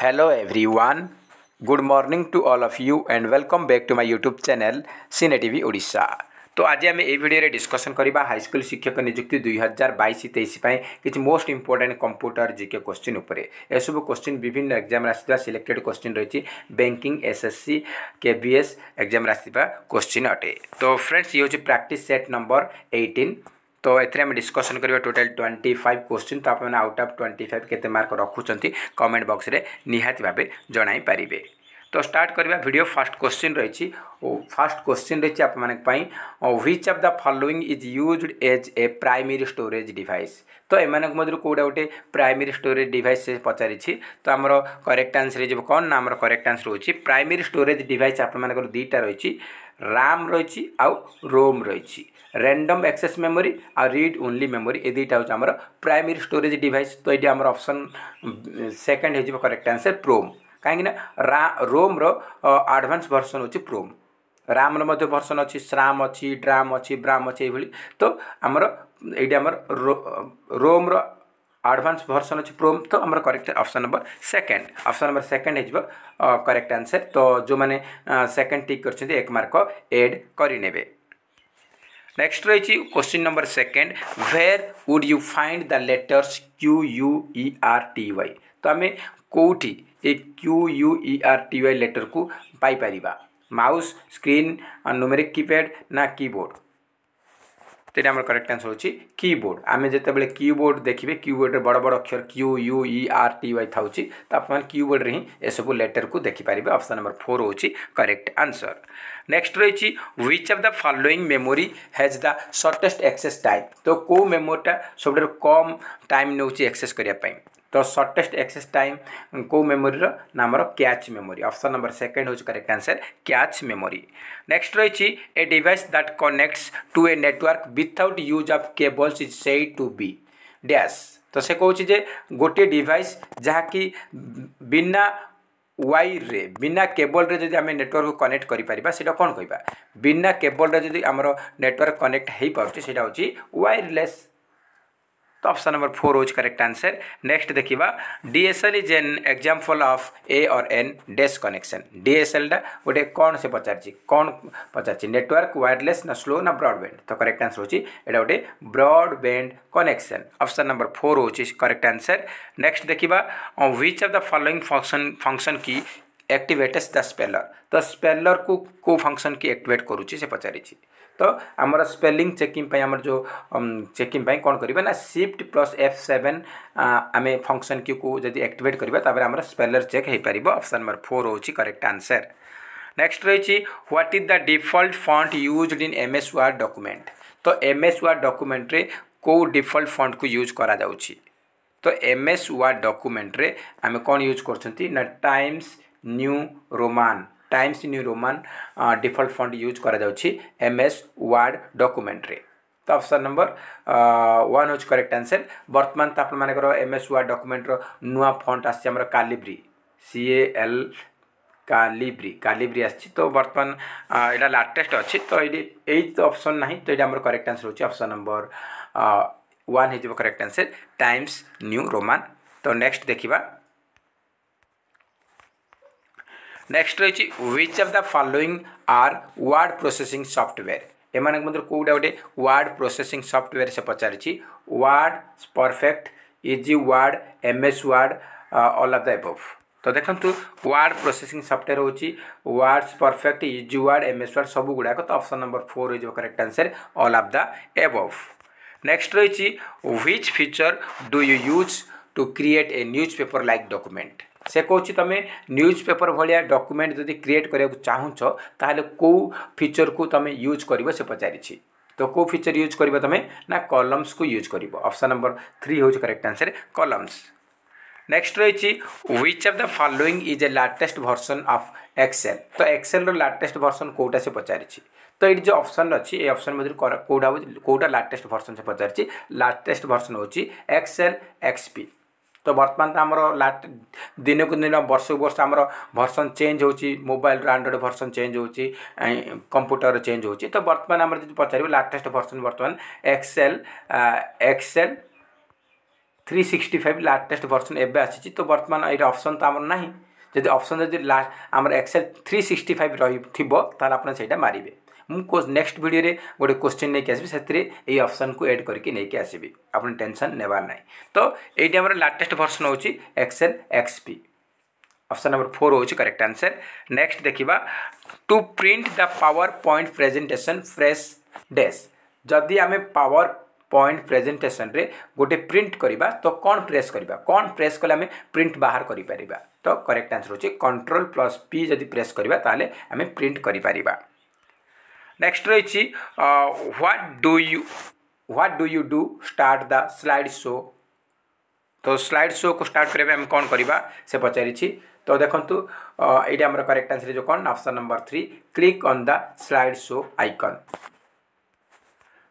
Hello everyone. Good morning to all of you and welcome back to my YouTube channel Cine TV Odisha. তো আজ আমি এই ভিডিওরে discussion করা high school শিক্ষক নিযুক্তি দুই হাজার বাইশ তেইশ কিছু most important computer GK question উপরে এসব কোশ্চিন বিভিন্ন এক্সামে আসা সিলেক্টেড কোশ্চিন রয়েছে ব্যাঙ্কিং এসএসসি কেবিএস এক্সামে আসা কোশ্চিন অটে তো ফ্রেন্ডস ইয়ে হচ্ছে প্র্যাকটিস সেট নম্বর এইটিন तो ଏଥିରେ ଆମେ ଡିସ୍କସନ୍ କରିବା ଟୋଟାଲ୍ ଟ୍ୱେଣ୍ଟି ଫାଇଭ୍ କ୍ୱେଶ୍ଚିନ୍ ତ ଆପଣମାନେ ଆଉଟ୍ ଅଫ୍ ଟ୍ୱେଣ୍ଟି ଫାଇଭ୍ କେତେ ମାର୍କ ରଖୁଛନ୍ତି କମେଣ୍ଟ ବକ୍ସରେ ନିହାତି ଭାବେ ଜଣାଇପାରିବେ तो स्टार्ट करवा भिड फास्ट क्वेश्चन रही फास्ट क्वेश्चन रही आपंपाई which of the following is used as a primary storage device तो एम मध्य कौटा गोटे प्राइमेरी स्टोरेज डिवाइस से पचारि तो आमर करेक्ट आंसर हो कौन ना आमर करेक्ट आंसर होची प्राइमेरी स्टोरेज डिवाइस आपर दुईटा रही राम रही आउ रोम रही র্যান্ডম অ্যাক্সেস মেমোরি আর রিড ওনলি মেমোরি এ দুইটা হচ্ছে আমার প্রাইমেরি স্টোরেজ ডিভাইস তো এটি আমার অপশন সেকেন্ড হয়ে যাব করেক্ট আনসার প্রোম କାହିଁକିନା ରା ରୋମ୍ର ଆଡ଼ଭାନ୍ସ ଭର୍ସନ୍ ହେଉଛି ପ୍ରୋମ୍ ରାମ୍ର ମଧ୍ୟ ଭର୍ସନ୍ ଅଛି ଶ୍ରାମ୍ ଅଛି ଡ୍ରାମ୍ ଅଛି ବ୍ରାମ୍ ଅଛି ଏଇଭଳି ତ ଆମର ଏଇଠି ଆମର ରୋମ୍ର ଆଡ଼ଭାନ୍ସ ଭର୍ସନ୍ ଅଛି ପ୍ରୋମ୍ ତ ଆମର correct option number second option number second ହେଇଯିବ କରେକ୍ଟ ଆନ୍ସର୍ ତ ଯେଉଁମାନେ ସେକେଣ୍ଡ ଟିକ୍ କରିଛନ୍ତି ଏକ ମାର୍କ ଏଡ୍ କରିନେବେ ନେକ୍ସଟ ରହିଛି question number second where would you find the letters Q U E R T Y ତ ଆମେ କେଉଁଠି ଏ Q U E R T Y ଲେଟର୍କୁ ପାଇପାରିବା ମାଉସ୍ ସ୍କ୍ରିନ୍ ନୁମେରିକ୍ କିପ୍ୟାଡ଼୍ ନା କିବୋର୍ଡ଼ ସେଇଟା ଆମର କରେକ୍ଟ ଆନ୍ସର୍ ହେଉଛି କିବୋର୍ଡ଼ ଆମେ ଯେତେବେଳେ କିବୋର୍ଡ଼ ଦେଖିବେ କିବୋର୍ଡ଼ରେ ବଡ଼ ବଡ଼ ଅକ୍ଷର Q U E R T Y ଥାଉଛି ତ ଆପଣମାନେ କିବୋର୍ଡ଼ରେ ହିଁ ଏସବୁ ଲେଟର୍କୁ ଦେଖିପାରିବେ ଅପସନ୍ ନମ୍ବର ଫୋର୍ ହେଉଛି କରେକ୍ଟ ଆନ୍ସର୍ ନେକ୍ସଟ ରହିଛି which of the following memory has the shortest access time ତ କେଉଁ ମେମୋରିଟା ସବୁଠାରୁ କମ୍ ଟାଇମ୍ ନେଉଛି ଏକ୍ସେସ୍ କରିବା ପାଇଁ ତ ସର୍ଟେଷ୍ଟ ଏକ୍ସେସ୍ ଟାଇମ୍ କେଉଁ ମେମୋରିର ନା ଆମର cache memory option number second ହେଉଛି correct answer cache memory next ରହିଛି a device that connects to a network without use of cables is said to be dash ତ ସେ କହୁଛି ଯେ ଗୋଟିଏ ଡିଭାଇସ୍ ଯାହାକି ବିନା ୱାଇରେ ବିନା କେବଲ୍ରେ ଯଦି ଆମେ ନେଟୱାର୍କକୁ କନେକ୍ଟ କରିପାରିବା ସେଇଟା କ'ଣ କହିବା ବିନା କେବଲ୍ରେ ଯଦି ଆମର ନେଟୱାର୍କ କନେକ୍ଟ ହୋଇପାରୁଛି ସେଇଟା ହେଉଛି ୱାୟାରଲେସ୍ तो ऑप्शन नंबर फोर हो करेक्ट आंसर नेक्स्ट देखा DSL is an example of a or an days connection डीएसएलटा गोटे कौन से पचार कौन पचार नेटवर्क वायरलेस ना स्लो ना ब्रडबैंड तो करेक्ट आंसर होची एटा गोटे broadband connection option number four हो करेक्ट आंसर नेक्स्ट देखा which of the following function function key activates the speller तो स्पेलर को को फंक्शन की एक्टिवेट करुच्चे से पचारि तो आम स्पेलींग चेकिंग आम जो चेकिंग कौन करवा सिफ्ट प्लस एफ सेवेन आम फंक्शन क्यू को जब एक्टिवेट करवा आम स्पेलर चेक हो पार अपसन नंबर फोर हो करेक्ट आंसर नेक्स्ट रही what is the default font use in M S Word document तो एम एस वार्ड डकुमेंट्रे कौ डिफल्ट फंड को यूज करा तो एम एस वार्ड डकुमेंट्रे आम कौन यूज कर Times New Roman Times New Roman default font use କରାଯାଉଛି ଏମ୍ ଏସ୍ ୱାର୍ଡ଼ ଡକୁମେଣ୍ଟରେ ତ ଅପସନ୍ ନମ୍ବର ୱାନ୍ ହେଉଛି କରେକ୍ଟ ଆନ୍ସର୍ ବର୍ତ୍ତମାନ ତ ଆପଣମାନଙ୍କର ଏମ୍ ଏସ୍ ୱାର୍ଡ଼ ଡକୁମେଣ୍ଟର ନୂଆ ଫଣ୍ଟ ଆସିଛି ଆମର କାଲିବ୍ରି ସି ଏ ଏଲ୍ କାଲିବ୍ରି କାଲିବ୍ରି ଆସିଛି ତ ବର୍ତ୍ତମାନ ଏଇଟା ଲାଟେଷ୍ଟ ଅଛି ତ ଏଇଠି ଏଇ ତ ଅପସନ୍ ନାହିଁ ତ ଏଇଟା ଆମର କରେକ୍ଟ ଆନ୍ସର୍ ହେଉଛି ଅପସନ୍ ନମ୍ବର ୱାନ୍ ହେଇଯିବ correct answer Times New Roman ତ ନେକ୍ସଟ ଦେଖିବା নেক্সট ରହିଛି which of the following are word processing software ଏମାନଙ୍କ ମଧ୍ୟରୁ କେଉଁଟା ଗୋଟେ ୱାର୍ଡ଼ ପ୍ରୋସେସିଂ ସଫ୍ଟୱେୟାର ସେ ପଚାରିଛି Word Perfect Easy Word M S Word all of the above ତ ଦେଖନ୍ତୁ ୱାର୍ଡ଼ ପ୍ରୋସେସିଂ ସଫ୍ଟୱେୟାର ହେଉଛି Words Perfect Easy Word M S Word ସବୁ ଗୁଡ଼ାକ ତ ଅପସନ୍ ନମ୍ବର ଫୋର୍ ହୋଇଯିବ correct answer all of the above next ରହିଛି which feature do you use to create a newspaper like document ସେ କହୁଛି ତୁମେ newspaper ଭଳିଆ document ଯଦି କ୍ରିଏଟ୍ କରିବାକୁ ଚାହୁଁଛ ତାହେଲେ କେଉଁ ଫିଚର୍କୁ ତୁମେ ୟୁଜ୍ କରିବ ସେ ପଚାରିଛି ତ କେଉଁ ଫିଚର୍ ୟୁଜ୍ କରିବ ତୁମେ ନା କଲମ୍ସକୁ ୟୁଜ୍ କରିବ ଅପ୍ସନ୍ ନମ୍ବର ଥ୍ରୀ ହେଉଛି କରେକ୍ଟ ଆନ୍ସର୍ କଲମ୍ସ ନେକ୍ସଟ ରହିଛି which of the following is a latest version of Excel ତ ଏକ୍ସେଲ୍ର ଲାଟେଷ୍ଟ ଭର୍ସନ୍ କେଉଁଟା ସେ ପଚାରିଛି ତ ଏଇଠି ଯେଉଁ ଅପ୍ସନ୍ ଅଛି ଏ ଅପ୍ସନ୍ ମଧ୍ୟରୁ କେଉଁଟା ହେଉଛି କେଉଁଟା ଲାଟେଷ୍ଟ ଭର୍ସନ୍ ସେ ପଚାରିଛି ଲାଟେଷ୍ଟ ଭର୍ସନ୍ ହେଉଛି ଏକ୍ସେଲ୍ ଏକ୍ସପି ତ ବର୍ତ୍ତମାନ ତ ଆମର ଦିନକୁ ଦିନ ବର୍ଷକୁ ବର୍ଷ ଆମର ଭର୍ସନ୍ ଚେଞ୍ଜ ହେଉଛି ମୋବାଇଲ୍ର ଆଣ୍ଡ୍ରଏଡ଼ ଭର୍ସନ୍ ଚେଞ୍ଜ ହେଉଛି କମ୍ପ୍ୟୁଟର ଚେଞ୍ଜ ହେଉଛି ତ ବର୍ତ୍ତମାନ ଆମର ଯଦି ପଚାରିବେ ଲାଟେଷ୍ଟ ଭର୍ସନ୍ ବର୍ତ୍ତମାନ Excel Excel three sixty five latest version এবে আসিছি তো বর্তমান এটা অপসন তো আমার না যদি অপসন যদি লাস্ট আমার এক্সেল ଥ୍ରୀ ସିକ୍ସଟି ଫାଇଭ୍ ରହିଥିବ ତାହେଲେ ଆପଣ ସେଇଟା ମାରିବେ ମୁଁ ନେକ୍ସଟ ଭିଡ଼ିଓରେ ଗୋଟେ କୋଶ୍ଚିନ୍ ନେଇକି ଆସିବି ସେଥିରେ ଏଇ ଅପସନ୍କୁ ଏଡ଼୍ କରିକି ନେଇକି ଆସିବି ଆପଣ ଟେନସନ୍ ନେବାର ନାହିଁ ତ ଏଇଟି ଆମର ଲାଟେଷ୍ଟ ଭର୍ସନ୍ ହେଉଛି Excel XP option number four ହେଉଛି କରେକ୍ଟ ଆନ୍ସର୍ ନେକ୍ସଟ ଦେଖିବା to print the PowerPoint presentation press dash ଯଦି ଆମେ ପାୱାର पॉइंट प्रेजेटेसन गोटे प्रिंट करवा तो कौन प्रेस करवा कौन प्रेस कले आम प्रिंट बाहर करें तो करेक्ट आंसर हो कंट्रोल प्लस पी जब प्रेस करवा आम प्रिंट करें নেক্সট ରହିଛି what do you what do you do start the slide show ତ ସ୍ଲାଇଡ୍ ଶୋକୁ ଷ୍ଟାର୍ଟ କରିବା ପାଇଁ ଆମେ କ'ଣ କରିବା ସେ ପଚାରିଛି ତ ଦେଖନ୍ତୁ ଏଇଟା ଆମର କରେକ୍ଟ ଆନ୍ସର ଯେଉଁ କ'ଣ option number three click on the slide show icon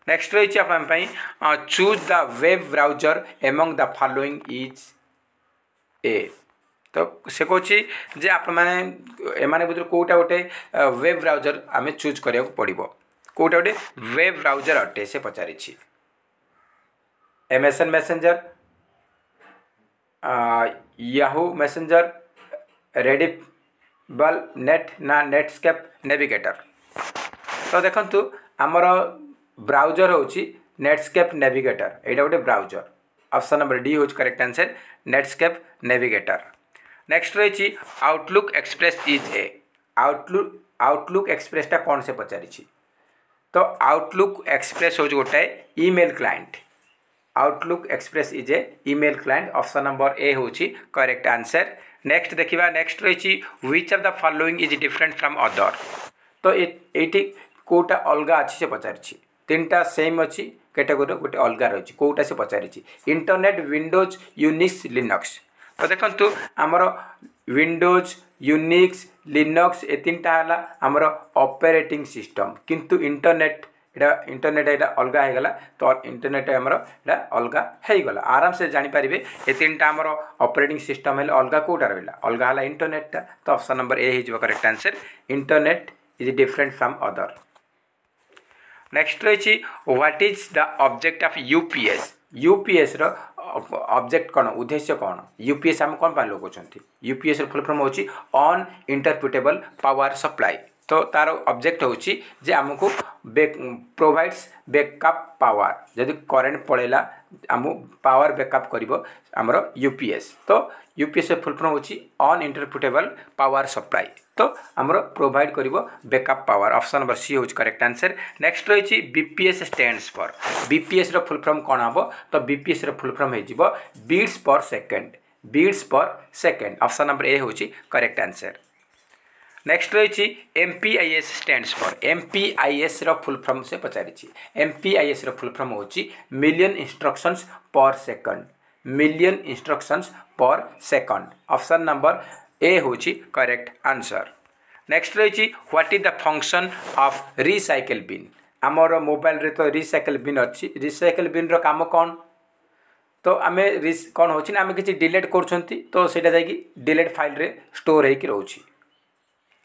next ରହିଛି ଆପଣଙ୍କ ପାଇଁ choose the web browser among the following is a तो से कहे आपने कौटा गोटे वेब ब्राउजर आम चूज कर पड़ो कौटा गोटे वेब ब्राउजर अटे से पचार MSN Messenger Yahoo Messenger ready ball net ना नेटस्केप नेविगेटर तो देखु आमर ब्राउजर हूँ नेटस्केप नेविगेटर यहाँ गोटे ब्राउजर ऑप्शन नंबर डी हो correct answer Netscape Navigator next রয়েছে Outlook Express is a Outlook Outlook এক্সপ্রেসটা କ'ଣ ସେ ପଚାରିଛି ତ ଆଉଟଲୁକ୍ ଏକ୍ସପ୍ରେସ୍ ହେଉଛି ଗୋଟାଏ email client Outlook Express is a email client option number A ହେଉଛି କରେକ୍ଟ ଆନ୍ସର୍ ନେକ୍ସଟ ଦେଖିବା ନେକ୍ସଟ ରହିଛି which of the following is different from other ତ ଏଇଠି କେଉଁଟା ଅଲଗା ଅଛି ସେ ପଚାରିଛି ତିନିଟା ସେମ୍ ଅଛି କ୍ୟାଟେଗୋରୀର ଗୋଟେ ଅଲଗା ରହିଛି କେଉଁଟା ସେ ପଚାରିଛି ଇଣ୍ଟରନେଟ୍ ୱିଣ୍ଡୋଜ୍ ୟୁନିକ୍ସ ଲିନକ୍ସ ତ ଦେଖନ୍ତୁ ଆମର ୱିଣ୍ଡୋଜ୍ ୟୁନିକ୍ସ ଲିନକ୍ସ ଏ ତିନିଟା ହେଲା ଆମର ଅପରେଟିଂ ସିଷ୍ଟମ୍ କିନ୍ତୁ ଇଣ୍ଟରନେଟ୍ ଏଇଟା ଇଣ୍ଟରନେଟ୍ ଏଇଟା ଅଲଗା ହେଇଗଲା ତ ଇଣ୍ଟରନେଟ୍ ଆମର ଏଇଟା ଅଲଗା ହେଇଗଲା ଆରାମସେ ଜାଣିପାରିବେ ଏ ତିନିଟା ଆମର ଅପରେଟିଂ ସିଷ୍ଟମ୍ ହେଲେ ଅଲଗା କେଉଁଟା ରହିଲା ଅଲଗା ହେଲା ଇଣ୍ଟରନେଟ୍ଟା ତ ଅପସନ୍ ନମ୍ବର ଏ ହେଇଯିବ correct answer internet is different from other next ରହିଛି what is the object of UPS ୟୁପିଏସ୍ର ଅବଜେକ୍ଟ କ'ଣ ଉଦ୍ଦେଶ୍ୟ କ'ଣ ୟୁ ପି ଏସ୍ ଆମେ କ'ଣ ପାଇଁ ଲଗାଉଛନ୍ତି ୟୁ ପି ଏସ୍ର ଫୁଲ୍ ଫର୍ମ ହେଉଛି ଅନ୍ ଇଣ୍ଟରପ୍ରିଟେବଲ୍ ପାୱାର ସପ୍ଲାଏ ତ ତାର ଅବଜେକ୍ଟ ହେଉଛି ଯେ ଆମକୁ ବେକ୍ ପ୍ରୋଭାଇଡ଼୍ସ ବେକ୍ଅପ୍ ପାୱାର୍ ଯଦି କରେଣ୍ଟ ପଳେଇଲା ଆମ ପାୱାର ବ୍ୟାକଅପ୍ କରିବ ଆମର ୟୁ ପି ଏସ୍ ତ ୟୁ ପି ଏସ୍ର ଫୁଲ୍ ଫର୍ମ ହେଉଛି ଅନ୍ ଇଣ୍ଟରପ୍ରିଟେବଲ୍ ପାୱାର ସପ୍ଲାଏ ତ ଆମର ପ୍ରୋଭାଇଡ଼ କରିବ backup power option number C ହେଉଛି କରେକ୍ଟ ଆନ୍ସର୍ ନେକ୍ସଟ ରହିଛି B P S stands for B P ଏସ୍ର ଫୁଲ୍ ଫର୍ମ କ'ଣ ହେବ ତ ବି ପି ଏସ୍ର ଫୁଲ୍ ଫର୍ମ ହେଇଯିବ bits per second bits per second option number A ହେଉଛି କରେକ୍ଟ ଆନ୍ସର୍ নেক্সট রয়েছে এমপিআইএস স্ট্যান্ডস ফর এমপিআইএসর ফুল ফর্ম সে পচারিছি এমপিআইএসর ফুল ফর্ম হচ্ছে million instructions per second million instructions per second option number A হচ্ছে correct answer next রয়েছে what is the function of recycle bin আমার মোবাইলরে তো রিসাইকেল বিন অছি রিসাইকেল বিনর কাম কণ তো আমি রিস কণ হচ্ছে না আমি কিছু ডিলেট করছেন তো সেটা যাই ডিলেট ফাইলরে স্টোর হয়েকি রয়েছে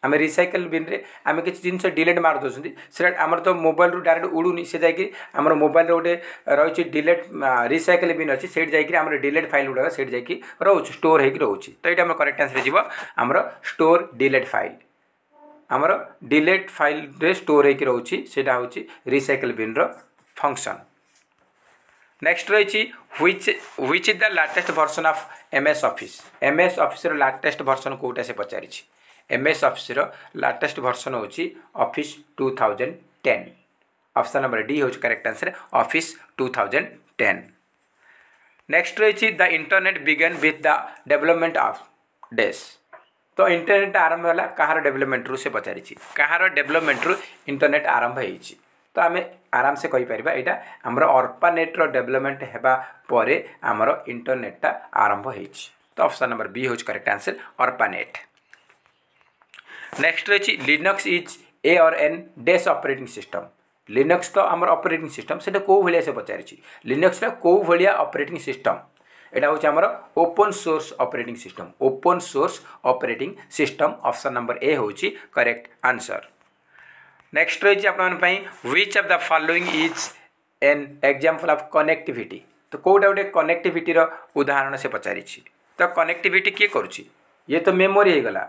ଆମେ ରିସାଇକେଲ ବିନ୍ରେ ଆମେ କିଛି ଜିନିଷ ଡିଲେଟ୍ ମାରି ଦେଉଛନ୍ତି ସେଇଟା ଆମର ତ ମୋବାଇଲରୁ ଡାଇରେକ୍ଟ ଉଡ଼ୁନି ସେ ଯାଇକି ଆମର ମୋବାଇଲରେ ଗୋଟେ ରହିଛି ଡିଲେଟ୍ ରିସାଇକେଲ ବିନ୍ ଅଛି ସେଇଠି ଯାଇକି ଆମର ଡିଲେଟ୍ ଫାଇଲ୍ ଗୁଡ଼ାକ ସେଇଠି ଯାଇକି ରହୁଛି ଷ୍ଟୋର ହେଇକି ରହୁଛି ତ ଏଇଟା ଆମର କରେକ୍ଟ ଆନ୍ସର୍ ଯିବ ଆମର ଷ୍ଟୋର ଡିଲେଟ୍ ଫାଇଲ୍ ଆମର ଡିଲେଟ୍ ଫାଇଲ୍ରେ ଷ୍ଟୋର ହେଇକି ରହୁଛି ସେଇଟା ହେଉଛି ରିସାଇକେଲ ବିନ୍ର ଫଙ୍କସନ୍ ନେକ୍ସଟ ରହିଛି which which is the latest version of M S Office M S ଅଫିସ୍ର ଲାଟେଷ୍ଟ ଭର୍ସନ୍ କେଉଁଟା ସେ ପଚାରିଛି ଏମ୍ଏସ୍ ଅଫିସ୍ର ଲାଟେଷ୍ଟ ଭର୍ସନ୍ ହେଉଛି Office two thousand ten option number D ହେଉଛି correct answer Office two thousand ten next ରହିଛି the internet began with the development of dash ତ internet ଆରମ୍ଭ ହେଲା କାହାର ଡେଭଲପମେଣ୍ଟରୁ ସେ ପଚାରିଛି କାହାର ଡେଭଲପମେଣ୍ଟରୁ ଇଣ୍ଟରନେଟ୍ ଆରମ୍ଭ ହେଇଛି ତ ଆମେ ଆରାମସେ କହିପାରିବା ଏଇଟା ଆମର ଅର୍ପାନେଟ୍ର ଡେଭଲପମେଣ୍ଟ ହେବା ପରେ ଆମର ଇଣ୍ଟରନେଟ୍ଟା ଆରମ୍ଭ ହେଇଛି ତ ଅପସନ୍ ନମ୍ବର ବି ହେଉଛି କରେକ୍ଟ ଆନ୍ସର ଅର୍ପାନେଟ୍ নেক্সট রয়েছে Linux is a or an dash operating system Linux তো আমার অপরেটিং সিস্টম সেটা কেউ ভাবে সে পচারিছি লিনক্সটা কেউ ভাবে অপরেটিং সিস্টম এটা হচ্ছে আমার open source operating system open source operating system option number A হচ্ছে করেক্ট আনসর নেক্সট রয়েছে আপনার which of the following is an example of connectivity তো কোটা গোটে কনেক্টিভিটির উদাহরণ সে পচারিছি তো কনেক্টিভিটি কিয়ে করুছি ইয়ে তো মেমোরি হয়ে গলা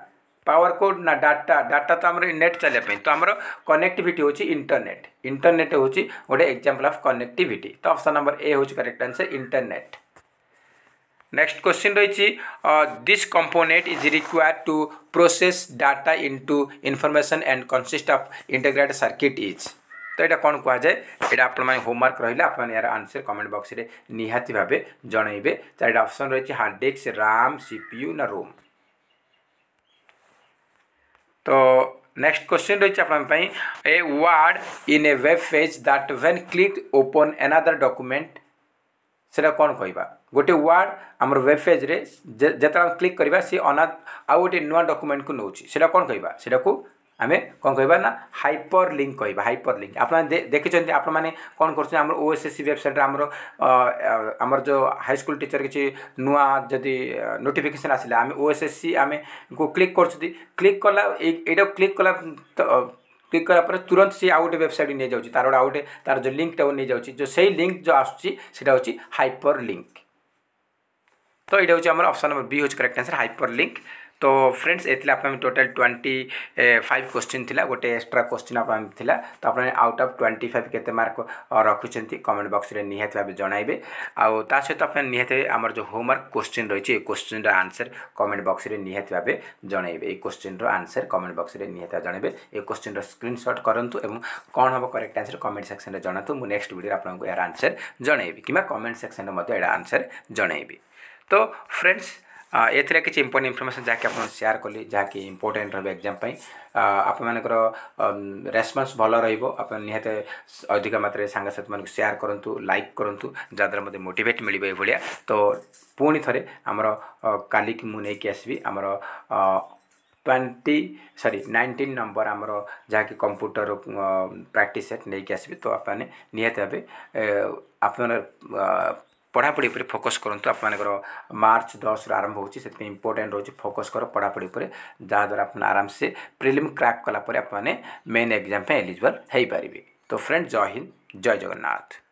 ପାୱାର କୋଡ଼ ନା ଡାଟା ଡାଟା ତ ଆମର ନେଟ୍ ଚାଲିବା ପାଇଁ ତ ଆମର କନେକ୍ଟିଭିଟି ହେଉଛି ଇଣ୍ଟରନେଟ୍ ଇଣ୍ଟରନେଟ୍ ହେଉଛି ଗୋଟେ ଏକ୍ଜାମ୍ପଲ୍ ଅଫ୍ କନେକ୍ଟିଭିଟି ତ ଅପସନ୍ ନମ୍ବର ଏ ହେଉଛି correct answer internet next question ରହିଛି this component is required to process data in to information and consist of integrated circuit is ତ ଏଇଟା କ'ଣ କୁହାଯାଏ ଏଇଟା ଆପଣମାନେ ହୋମ୍ୱାର୍କ ରହିଲେ ଆପଣମାନେ ଏହାର ଆନ୍ସର୍ କମେଣ୍ଟ ବକ୍ସରେ ନିହାତି ଭାବେ ଜଣାଇବେ ଚାରିଟା ଅପ୍ସନ୍ ରହିଛି hard disk RAM C P U ନା ରୋମ୍ तो नेक्स्ट क्वेश्चन रही आपंपाई a word in a web page that when click open another document ସେଇଟା କ'ଣ କହିବା ଗୋଟେ ୱାର୍ଡ଼ ଆମର ୱେବ୍ ପେଜ୍ରେ ଯେତେବେଳେ ଆମେ କ୍ଲିକ୍ କରିବା ସେ ଅନା ଆଉ ଗୋଟେ ନୂଆ ଡକୁମେଣ୍ଟକୁ ନେଉଛି ସେଇଟା କ'ଣ କହିବା ସେଇଟାକୁ ଆମେ କ'ଣ କହିବା ନା ହାଇପର୍ ଲିଙ୍କ୍ କହିବା ହାଇପର୍ ଲିଙ୍କ୍ ଆପଣ ଦେଖିଛନ୍ତି ଆପଣମାନେ କ'ଣ କରୁଛନ୍ତି ଆମର ଓ ଏସ୍ ଏସ୍ ସି ୱେବସାଇଟ୍ରେ ଆମର ଆମର ଯେଉଁ ହାଇସ୍କୁଲ ଟିଚର୍ କିଛି ନୂଆ ଯଦି ନୋଟିଫିକେସନ୍ ଆସିଲା ଆମେ ଓ ଏସ୍ ଏସ୍ ସି ଆମେକୁ କ୍ଲିକ୍ କରୁଛନ୍ତି କ୍ଲିକ୍ କଲା ଏଇଟା କ୍ଲିକ୍ କଲା କ୍ଲିକ୍ କଲା ପରେ ତୁରନ୍ତ ସେ ଆଉ ଗୋଟେ ୱେବସାଇଟ୍ ନେଇଯାଉଛି ତାର ଗୋଟେ ଆଉ ଗୋଟେ ତାର ଯେଉଁ ଲିଙ୍କ୍ଟାକୁ ନେଇଯାଉଛି ଯେଉଁ ସେଇ ଲିଙ୍କ୍ ଯେଉଁ ଆସୁଛି ସେଇଟା ହେଉଛି ହାଇପର୍ ଲିଙ୍କ୍ ତ ଏଇଟା ହେଉଛି ଆମର ଅପସନ୍ ନମ୍ବର ବି ହେଉଛି କରେକ୍ଟ ଆନ୍ସର୍ ହାଇପର୍ ଲିଙ୍କ୍ তো फ्रेंड्स ए आप टोटाल ट्वेंटी फाइव क्वेश्चन थी गोटे एक्सट्रा क्वेश्चन आपने था तो आप आउट अफ ट्वेंटी फाइव के मार्क रखुच्च कमेंट बक्स में निहत भाव जनइबे आ सहित आप निहत आम जो होमवर्क क्वेश्चन रही क्वेश्चन आंसर कमेंट बक्स में निहत भाव जनइबे এই কোশ্চিন্র আনসর কমেন্ট বক্সরে নিহতি জনাইবে এই কোশ্চিন্র স্ক্রিনশট করতু এবং কম হব করেক্ট আনসর কমেন্ট সেকশনরে জনাতু মু নেক্সট ভিডিওরে আপনার এর আনসর জনাইবি কিংবা কমেন্ট সেকশনরে মধ্যে এর আনসর জনাইবি তো ফ্রেন্ডস ଏଥିରେ କିଛି ଇମ୍ପୋର୍ଟାଣ୍ଟ ଇନଫର୍ମେସନ୍ ଯାହାକି ଆପଣ ସେୟାର୍ କଲି ଯାହାକି ଇମ୍ପୋର୍ଟାଣ୍ଟ ରହିବ ଏକ୍ଜାମ୍ ପାଇଁ ଆପଣମାନଙ୍କର ରେସ୍ପନ୍ସ ଭଲ ରହିବ ଆପଣ ନିହାତି ଅଧିକ ମାତ୍ରାରେ ସାଙ୍ଗସାଥିମାନଙ୍କୁ ସେୟାର୍ କରନ୍ତୁ ଲାଇକ୍ କରନ୍ତୁ ଯାହାଦ୍ୱାରା ମୋତେ ମୋଟିଭେଟ୍ ମିଳିବ ଏଭଳିଆ ତ ପୁଣି ଥରେ ଆମର କାଲିକି ମୁଁ ନେଇକି ଆସିବି ଆମର ଟ୍ୱେଣ୍ଟି ସରି ନାଇଣ୍ଟିନ୍ ନମ୍ବର ଆମର ଯାହାକି କମ୍ପ୍ୟୁଟର ପ୍ରାକ୍ଟିସ୍ ସେଟ୍ ନେଇକି ଆସିବି ତ ଆପଣମାନେ ନିହାତି ଭାବେ ଆପଣ ପଢ଼ାପଢ଼ି ଉପରେ ଫୋକସ୍ କରନ୍ତୁ ଆପଣମାନଙ୍କର ମାର୍ଚ୍ଚ ଦଶରୁ ଆରମ୍ଭ ହେଉଛି ସେଥିପାଇଁ ଇମ୍ପୋର୍ଟାଣ୍ଟ ରହୁଛି ଫୋକସ୍ କର ପଢ଼ାପଢ଼ି ଉପରେ ଯାହାଦ୍ୱାରା ଆପଣ ଆରାମସେ ପ୍ରିଲିମ୍ କ୍ରାକ୍ କଲା ପରେ ଆପଣମାନେ ମେନ୍ ଏକ୍ଜାମ୍ ପାଇଁ ଏଲିଜିବଲ୍ ହୋଇପାରିବେ ତ ଫ୍ରେଣ୍ଡ ଜୟ ହିନ୍ଦ ଜୟ ଜଗନ୍ନାଥ